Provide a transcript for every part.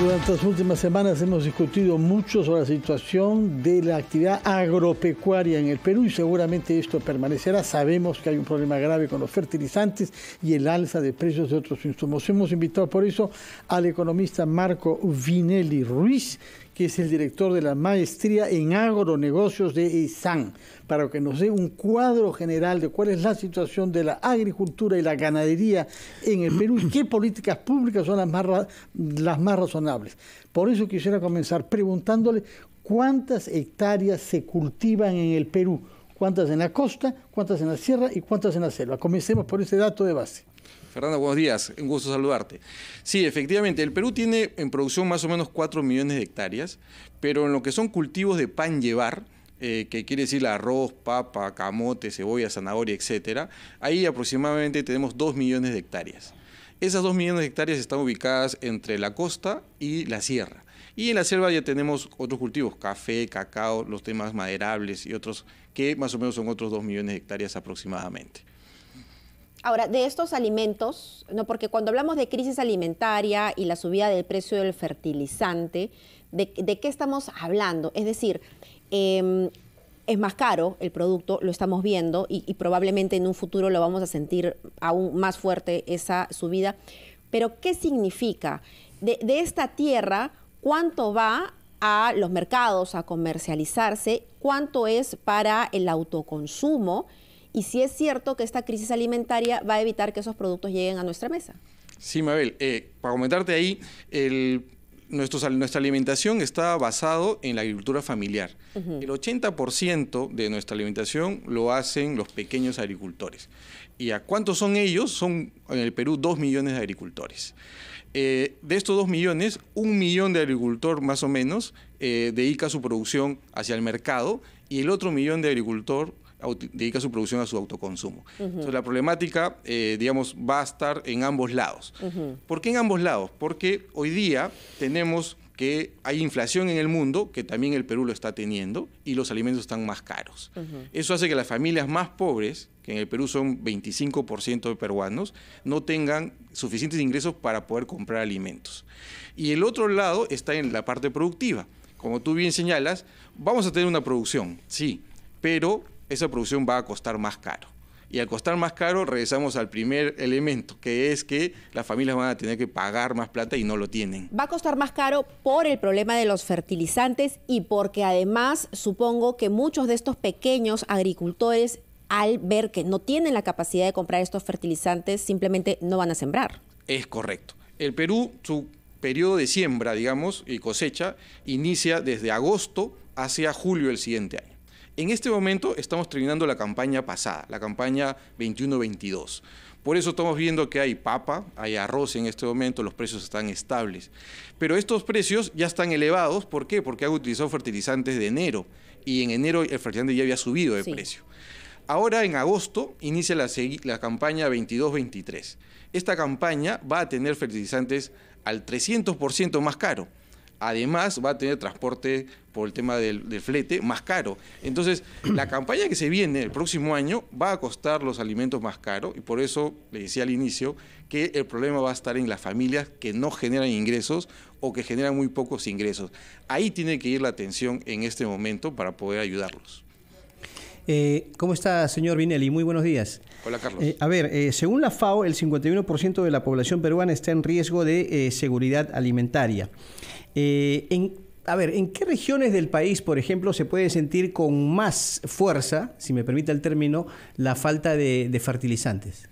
Durante las últimas semanas hemos discutido mucho sobre la situación de la actividad agropecuaria en el Perú y seguramente esto permanecerá. Sabemos que hay un problema grave con los fertilizantes y el alza de precios de otros insumos. Hemos invitado por eso al economista Marco Vinelli Ruiz, que es el director de la maestría en agronegocios de ISAN, para que nos dé un cuadro general de cuál es la situación de la agricultura y la ganadería en el Perú y qué políticas públicas son las más, las más razonables. Por eso quisiera comenzar preguntándole cuántas hectáreas se cultivan en el Perú, cuántas en la costa, cuántas en la sierra y cuántas en la selva. Comencemos por ese dato de base. Fernando, buenos días, un gusto saludarte. Sí, efectivamente, el Perú tiene en producción más o menos 4 millones de hectáreas, pero en lo que son cultivos de pan llevar, eh, que quiere decir arroz, papa, camote, cebolla, zanahoria, etcétera, ahí aproximadamente tenemos 2 millones de hectáreas. Esas 2 millones de hectáreas están ubicadas entre la costa y la sierra. Y en la selva ya tenemos otros cultivos, café, cacao, los temas maderables y otros que más o menos son otros 2 millones de hectáreas aproximadamente. Ahora, de estos alimentos, no porque cuando hablamos de crisis alimentaria y la subida del precio del fertilizante, ¿de, qué estamos hablando? Es decir, em, es más caro el producto, lo estamos viendo y, probablemente en un futuro lo vamos a sentir aún más fuerte esa subida. Pero ¿qué significa? de esta tierra, ¿cuánto va a los mercados a comercializarse? ¿Cuánto es para el autoconsumo? Y si es cierto que esta crisis alimentaria va a evitar que esos productos lleguen a nuestra mesa. Sí, Mabel, eh, para comentarte ahí, nuestra alimentación está basado en la agricultura familiar. El 80% de nuestra alimentación lo hacen los pequeños agricultores. ¿Y a cuántos son ellos? Son en el Perú dos millones de agricultores. Eh, de estos dos millones, un millón de agricultor más o menos eh, dedica su producción hacia el mercado y el otro millón de agricultor dedica su producción a su autoconsumo. Entonces la problemática, eh, digamos, va a estar en ambos lados. ¿Por qué en ambos lados? Porque hoy día tenemos que hay inflación en el mundo, que también el Perú lo está teniendo, y los alimentos están más caros. Eso hace que las familias más pobres, que en el Perú son 25% de peruanos, no tengan suficientes ingresos para poder comprar alimentos. Y el otro lado está en la parte productiva. Como tú bien señalas, vamos a tener una producción, sí, pero esa producción va a costar más caro. Y al costar más caro, regresamos al primer elemento, que es que las familias van a tener que pagar más plata y no lo tienen. Va a costar más caro por el problema de los fertilizantes y porque además supongo que muchos de estos pequeños agricultores, al ver que no tienen la capacidad de comprar estos fertilizantes, simplemente no van a sembrar. Es correcto. El Perú, su periodo de siembra, digamos, y cosecha, inicia desde agosto hacia julio del siguiente año. En este momento estamos terminando la campaña pasada, la campaña 21-22. Por eso estamos viendo que hay papa, hay arroz en este momento, los precios están estables. Pero estos precios ya están elevados, ¿por qué? Porque han utilizado fertilizantes de enero y en enero el fertilizante ya había subido de precio. Ahora en agosto inicia la, la campaña 22-23. Esta campaña va a tener fertilizantes al 300% más caro además va a tener transporte por el tema del, flete más caro. Entonces, la campaña que se viene el próximo año va a costar los alimentos más caro y por eso le decía al inicio que el problema va a estar en las familias que no generan ingresos o que generan muy pocos ingresos. Ahí tiene que ir la atención en este momento para poder ayudarlos. Eh, ¿Cómo está, señor Vinelli? Muy buenos días. Hola, Carlos. Eh, a ver, eh, según la FAO, el 51% de la población peruana está en riesgo de seguridad alimentaria. Eh, a ver, ¿en qué regiones del país, por ejemplo, se puede sentir con más fuerza, si me permite el término, la falta de, fertilizantes?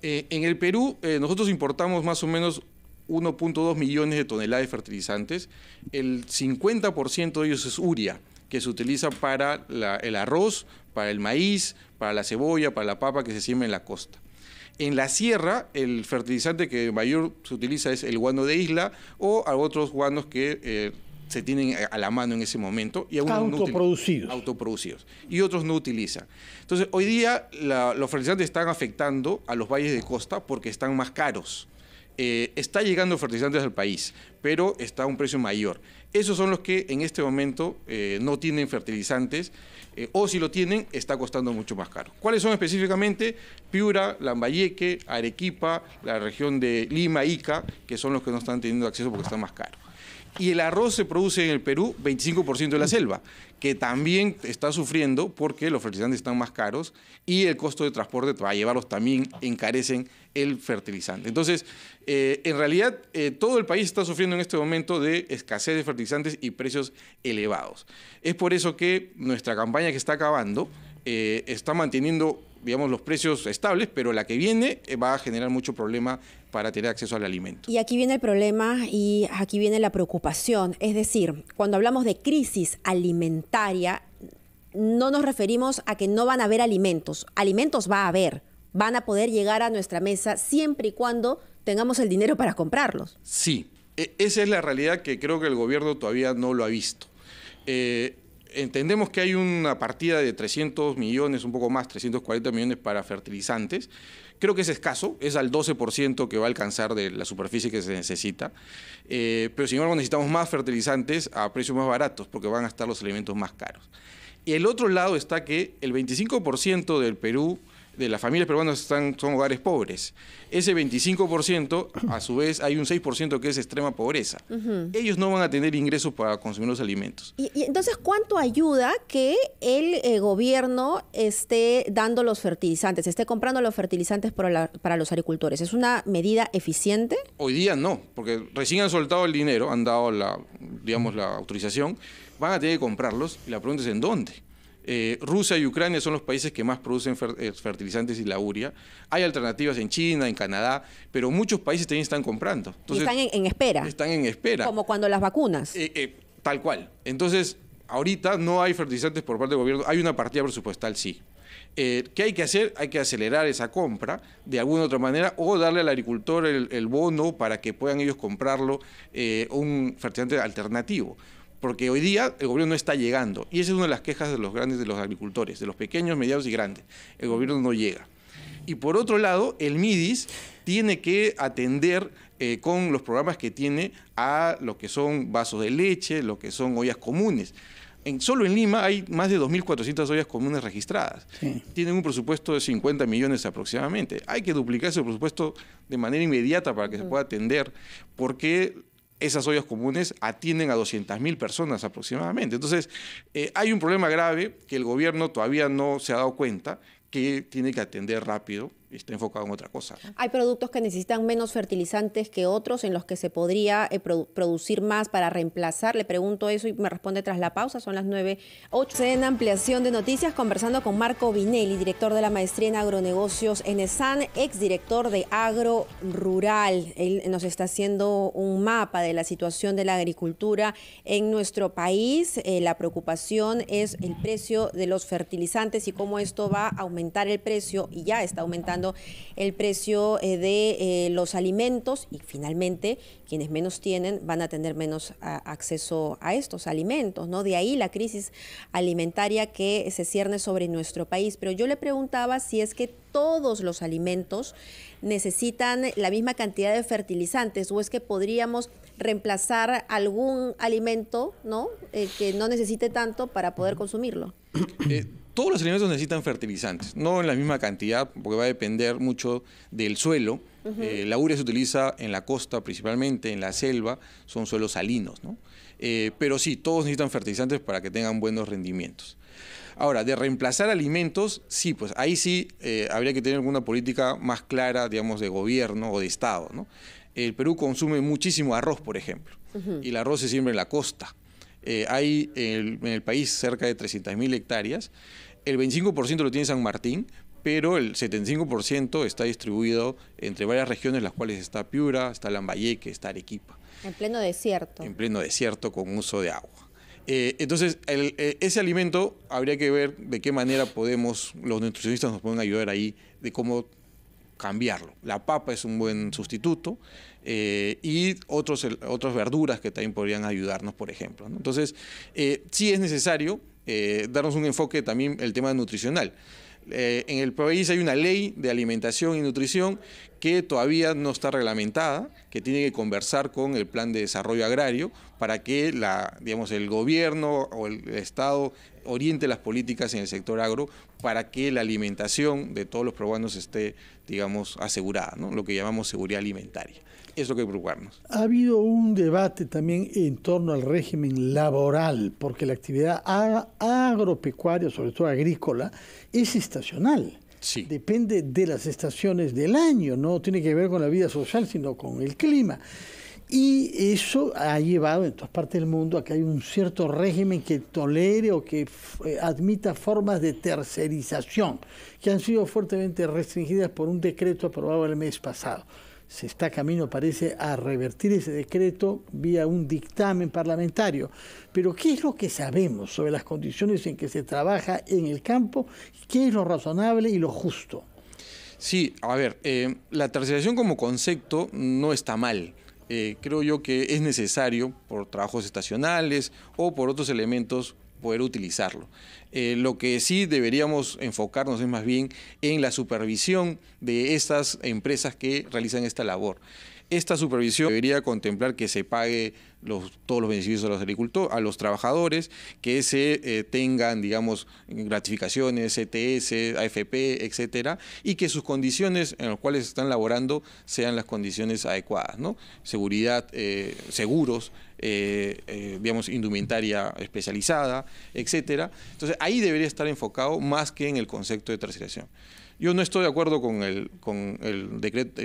Eh, en el Perú, eh, nosotros importamos más o menos 1.2 millones de toneladas de fertilizantes. El 50% de ellos es uria, que se utiliza para el arroz, para el maíz, para la cebolla, para la papa que se siembra en la costa. En la sierra, el fertilizante que mayor se utiliza es el guano de isla o otros guanos que eh, se tienen a la mano en ese momento. Y autoproducidos. autoproducidos. Y otros no utilizan. Entonces, hoy día los fertilizantes están afectando a los valles de costa porque están más caros. Eh, está llegando fertilizantes al país, pero está a un precio mayor. Esos son los que en este momento eh, no tienen fertilizantes eh, o si lo tienen, está costando mucho más caro. ¿Cuáles son específicamente? Piura, Lambayeque, Arequipa, la región de Lima, Ica, que son los que no están teniendo acceso porque están más caros y el arroz se produce en el Perú 25% de la selva, que también está sufriendo porque los fertilizantes están más caros y el costo de transporte para llevarlos también encarecen el fertilizante. Entonces, eh, en realidad, eh, todo el país está sufriendo en este momento de escasez de fertilizantes y precios elevados. Es por eso que nuestra campaña que está acabando eh, está manteniendo digamos, los precios estables, pero la que viene va a generar mucho problema para tener acceso al alimento. Y aquí viene el problema y aquí viene la preocupación. Es decir, cuando hablamos de crisis alimentaria, no nos referimos a que no van a haber alimentos. Alimentos va a haber. Van a poder llegar a nuestra mesa siempre y cuando tengamos el dinero para comprarlos. Sí, e, esa es la realidad que creo que el gobierno todavía no lo ha visto. Eh, entendemos que hay una partida de 300 millones, un poco más, 340 millones para fertilizantes, creo que es escaso, es al 12% que va a alcanzar de la superficie que se necesita, eh, pero sin embargo necesitamos más fertilizantes a precios más baratos porque van a estar los alimentos más caros. Y el otro lado está que el 25% del Perú de las familias peruanas están, son hogares pobres. Ese 25%, a su vez, hay un 6% que es extrema pobreza. Ellos no van a tener ingresos para consumir los alimentos. ¿Y, entonces cuánto ayuda que el eh, gobierno esté dando los fertilizantes, esté comprando los fertilizantes para, para los agricultores? ¿Es una medida eficiente? Hoy día no, porque recién han soltado el dinero, han dado la, digamos, la autorización, van a tener que comprarlos y la pregunta es en dónde. Eh, Rusia y Ucrania son los países que más producen eh, fertilizantes y la uria Hay alternativas en China, en Canadá, pero muchos países también están comprando. están en, espera. Están en espera. Como cuando las vacunas. Eh, tal cual. Entonces, ahorita no hay fertilizantes por parte del gobierno. Hay una partida presupuestal, sí. ¿Qué hay que hacer? Hay que acelerar esa compra de alguna otra manera o darle al agricultor el, bono para que puedan ellos comprarlo un fertilizante alternativo porque hoy día el gobierno no está llegando. Y esa es una de las quejas de los grandes, de los agricultores, de los pequeños, medianos y grandes. El gobierno no llega. Y por otro lado, el MIDIS tiene que atender eh, con los programas que tiene a lo que son vasos de leche, lo que son ollas comunes. En, solo en Lima hay más de 2.400 ollas comunes registradas. Tienen un presupuesto de 50 millones aproximadamente. Hay que duplicar ese presupuesto de manera inmediata para que se pueda atender, porque esas ollas comunes atienden a 200.000 personas aproximadamente. Entonces, eh, hay un problema grave que el gobierno todavía no se ha dado cuenta que tiene que atender rápido está enfocado en otra cosa. Hay productos que necesitan menos fertilizantes que otros en los que se podría eh, producir más para reemplazar. Le pregunto eso y me responde tras la pausa. Son las 9.8. En ampliación de noticias, conversando con Marco Vinelli, director de la maestría en agronegocios en ESAN, exdirector de Agro Rural. Él nos está haciendo un mapa de la situación de la agricultura en nuestro país. Eh, la preocupación es el precio de los fertilizantes y cómo esto va a aumentar el precio y ya está aumentando el precio eh, de eh, los alimentos y finalmente quienes menos tienen van a tener menos acceso a estos alimentos, ¿no? De ahí la crisis alimentaria que se cierne sobre nuestro país. Pero yo le preguntaba si es que todos los alimentos necesitan la misma cantidad de fertilizantes o es que podríamos reemplazar algún alimento ¿no? Eh, que no necesite tanto para poder consumirlo? todos los alimentos necesitan fertilizantes, no en la misma cantidad, porque va a depender mucho del suelo. Eh, la urea se utiliza en la costa principalmente, en la selva, son suelos salinos, ¿no? Eh, pero sí, todos necesitan fertilizantes para que tengan buenos rendimientos. Ahora, de reemplazar alimentos, sí, pues ahí sí eh, habría que tener alguna política más clara, digamos, de gobierno o de Estado, ¿no? El Perú consume muchísimo arroz, por ejemplo, y el arroz se siembra en la costa. Eh, hay en el país cerca de 300.000 hectáreas. El 25% lo tiene San Martín, pero el 75% está distribuido entre varias regiones, las cuales está Piura, está Lambayeque, está Arequipa. En pleno desierto. En pleno desierto con uso de agua. Eh, entonces, eh, ese alimento habría que ver de qué manera podemos, los nutricionistas nos pueden ayudar ahí, de cómo cambiarlo. La papa es un buen sustituto eh, y otros, otras verduras que también podrían ayudarnos, por ejemplo. Entonces, eh, sí es necesario eh, darnos un enfoque también el tema nutricional. en el país hay una ley de alimentación y nutrición que todavía no está reglamentada, que tiene que conversar con el plan de desarrollo agrario para que la, digamos, el gobierno o el Estado oriente las políticas en el sector agro para que la alimentación de todos los peruanos esté, digamos, asegurada, ¿no? lo que llamamos seguridad alimentaria. Eso es lo que preocuparnos. Ha habido un debate también en torno al régimen laboral, porque la actividad agropecuaria, sobre todo agrícola, es estacional. Depende de las estaciones del año, no tiene que ver con la vida social, sino con el clima. Y eso ha llevado en todas partes del mundo a que hay un cierto régimen que tolere o que eh, admita formas de tercerización, que han sido fuertemente restringidas por un decreto aprobado el mes pasado se está camino, parece, a revertir ese decreto vía un dictamen parlamentario. Pero ¿qué es lo que sabemos sobre las condiciones en que se trabaja en el campo? ¿Qué es lo razonable y lo justo? Sí, a ver, eh, la tercerización como concepto no está mal. Eh, creo yo que es necesario por trabajos estacionales o por otros elementos poder utilizarlo. Eh, lo que sí deberíamos enfocarnos es más bien en la supervisión de estas empresas que realizan esta labor. Esta supervisión debería contemplar que se pague los, todos los beneficios a los agricultores, a los trabajadores, que se eh, tengan, digamos, gratificaciones, CTS, e AFP, etcétera, y que sus condiciones en las cuales están laborando sean las condiciones adecuadas, ¿no? Seguridad, eh, seguros, eh, digamos, indumentaria especializada, etcétera. Entonces ahí debería estar enfocado más que en el concepto de terceración. Yo no estoy de acuerdo con el, con el decreto,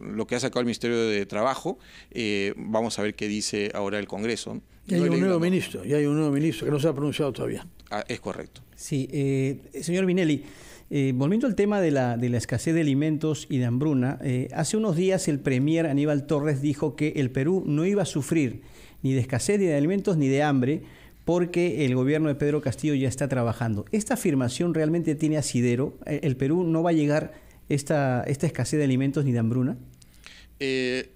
lo que ha sacado el Ministerio de Trabajo. Eh, vamos a ver qué dice ahora el Congreso. hay un nuevo ministro, hay un nuevo ministro que no se ha pronunciado todavía. Ah, es correcto. Sí, eh, señor Vinelli. Eh, volviendo al tema de la, de la, escasez de alimentos y de hambruna, hace unos días el premier Aníbal Torres dijo que el Perú no iba a sufrir ni de escasez ni de alimentos ni de hambre porque el gobierno de Pedro Castillo ya está trabajando. ¿Esta afirmación realmente tiene asidero? Eh, ¿El Perú no va a llegar esta, esta escasez de alimentos ni de hambruna? Eh,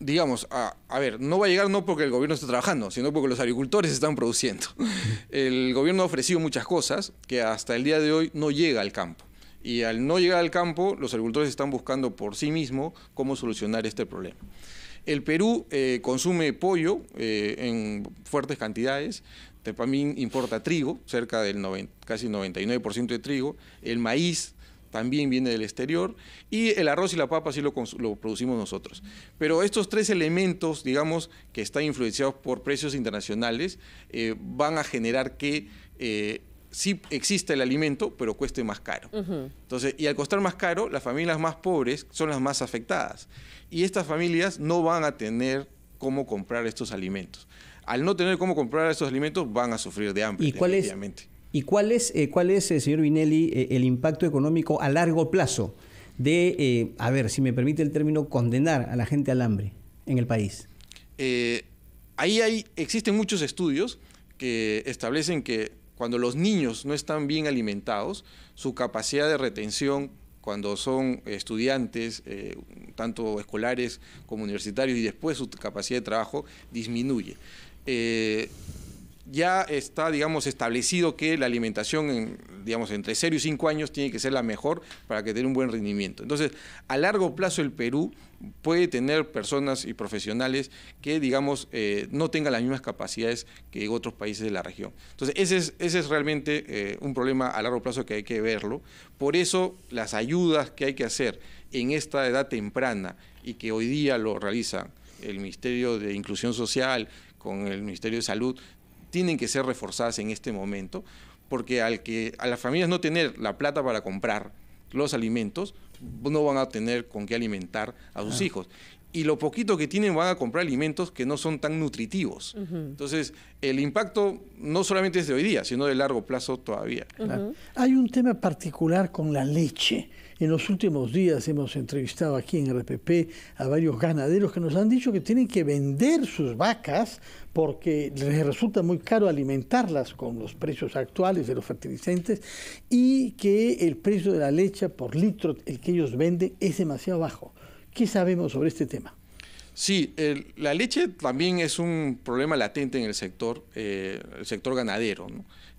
digamos, a, a, ver, no va a llegar no porque el gobierno está trabajando, sino porque los agricultores están produciendo. El gobierno ha ofrecido muchas cosas que hasta el día de hoy no llega al campo. Y al no llegar al campo, los agricultores están buscando por sí mismos cómo solucionar este problema. El Perú eh, consume pollo eh, en fuertes cantidades, Tepamín importa trigo, cerca del casi 99% de trigo, el maíz también viene del exterior y el arroz y la papa sí lo, producimos nosotros. Pero estos tres elementos, digamos, que están influenciados por precios internacionales, eh, van a generar que sí existe el alimento, pero cueste más caro. Entonces, y al costar más caro, las familias más pobres son las más afectadas. Y estas familias no van a tener cómo comprar estos alimentos. Al no tener cómo comprar estos alimentos, van a sufrir de hambre, ¿Y cuál Es, ¿Y cuál es, eh, eh, señor Vinelli, eh, el impacto económico a largo plazo de, a ver, si me permite el término, condenar a la gente al hambre en el país? ahí hay, existen muchos estudios que establecen que cuando los niños no están bien alimentados, su capacidad de retención cuando son estudiantes, eh, tanto escolares como universitarios, y después su capacidad de trabajo disminuye. Eh, ya está, digamos, establecido que la alimentación, digamos, entre 0 y 5 años tiene que ser la mejor para que tenga un buen rendimiento. Entonces, a largo plazo el Perú puede tener personas y profesionales que, digamos, eh, no tengan las mismas capacidades que otros países de la región. Entonces, ese es, ese es realmente eh, un problema a largo plazo que hay que verlo. Por eso, las ayudas que hay que hacer en esta edad temprana y que hoy día lo realiza el Ministerio de Inclusión Social, con el Ministerio de Salud, tienen que ser reforzadas en este momento, porque al que a las familias no tener la plata para comprar los alimentos, no van a tener con qué alimentar a sus hijos. Y lo poquito que tienen van a comprar alimentos que no son tan nutritivos. Entonces, el impacto no solamente es de hoy día, sino de largo plazo todavía. Hay un tema particular con la leche en los últimos días hemos entrevistado aquí en RPP a varios ganaderos que nos han dicho que tienen que vender sus vacas porque les resulta muy caro alimentarlas con los precios actuales de los fertilizantes y que el precio de la leche por litro, el que ellos venden, es demasiado bajo. ¿Qué sabemos sobre este tema? Sí, la leche también es un problema latente en el sector, eh, el sector ganadero.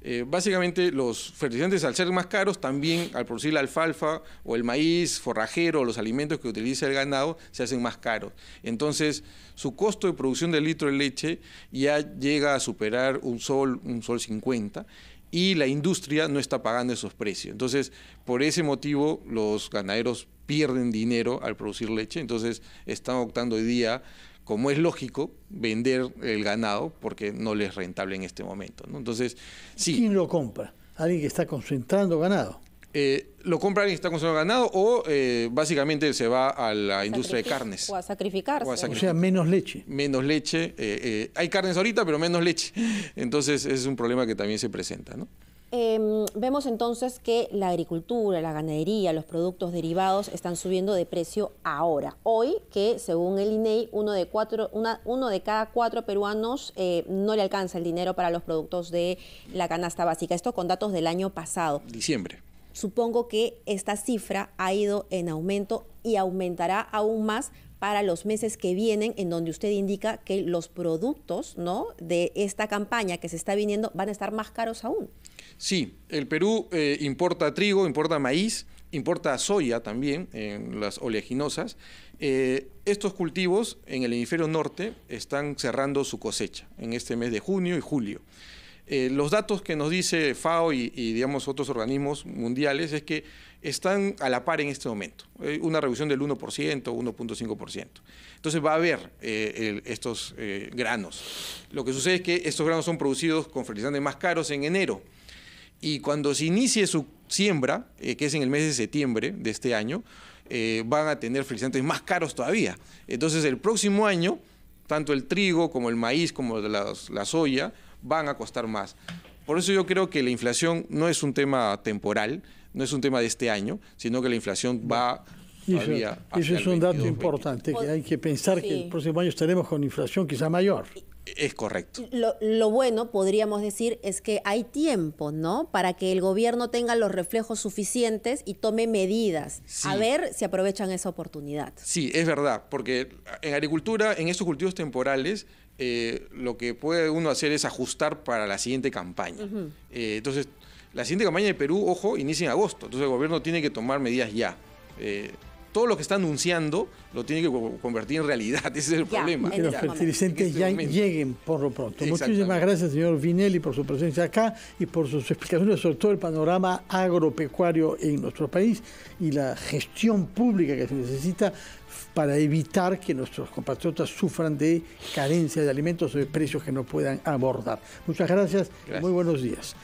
Eh, básicamente los fertilizantes al ser más caros también al producir la alfalfa o el maíz forrajero, los alimentos que utiliza el ganado se hacen más caros. Entonces su costo de producción del litro de leche ya llega a superar un sol, un sol 50 y la industria no está pagando esos precios. Entonces por ese motivo los ganaderos pierden dinero al producir leche, entonces están optando hoy día, como es lógico, vender el ganado porque no les rentable en este momento. ¿no? Entonces, sí. ¿Quién lo compra? ¿Alguien que está concentrando ganado? Eh, lo compra alguien que está concentrando ganado o eh, básicamente se va a la industria de carnes. O a sacrificarse. O, sea, menos leche. Menos leche. Eh, hay carnes ahorita, pero menos leche. Entonces, ese es un problema que también se presenta, ¿no? Em, vemos entonces que la agricultura, la ganadería, los productos derivados están subiendo de precio ahora. Hoy que según el INEI, e uno de, uno de cada cuatro peruanos eh, no le alcanza el dinero para los productos de la canasta básica. Esto con datos del año pasado. Diciembre. Supongo que esta cifra ha ido en aumento y aumentará aún más para los meses que vienen, en donde usted indica que los productos de esta campaña que se está viniendo van a estar más caros aún. Sí, el Perú eh, importa trigo, importa maíz, importa soya también en las oleaginosas. Eh, estos cultivos en el hemisferio norte están cerrando su cosecha en este mes de junio y julio. Eh, los datos que nos dice FAO y, digamos otros organismos mundiales es que están a la par en este momento, una reducción del 1%, 1.5%. Entonces va a haber estos granos. Lo que sucede es que estos granos son producidos con fertilizantes más caros en enero y cuando se inicie su siembra, eh, que es en el mes de septiembre de este año, eh, van a tener fertilizantes más caros todavía. Entonces el próximo año, tanto el trigo como el maíz como la, soya van a costar más. Por eso yo creo que la inflación no es un tema temporal, no es un tema de este año, sino que la inflación va eso, eso, es un dato importante, que hay que pensar que el próximo año estaremos con inflación quizá mayor. Es correcto. Lo, bueno, podríamos decir, es que hay tiempo, ¿no? Para que el gobierno tenga los reflejos suficientes y tome medidas. A ver si aprovechan esa oportunidad. Sí, es verdad, porque en agricultura, en estos cultivos temporales, eh, lo que puede uno hacer es ajustar para la siguiente campaña. Eh, entonces, la siguiente campaña de Perú, ojo, inicia en agosto. Entonces el gobierno tiene que tomar medidas ya. Eh, todo lo que está anunciando lo tiene que convertir en realidad. Ese es el problema. Que los fertilizantes ya lleguen por lo pronto. Muchísimas gracias, señor Vinelli, por su presencia acá y por sus explicaciones sobre todo el panorama agropecuario en nuestro país y la gestión pública que se necesita para evitar que nuestros compatriotas sufran de carencia de alimentos o de precios que no puedan abordar. Muchas gracias, gracias. muy buenos días.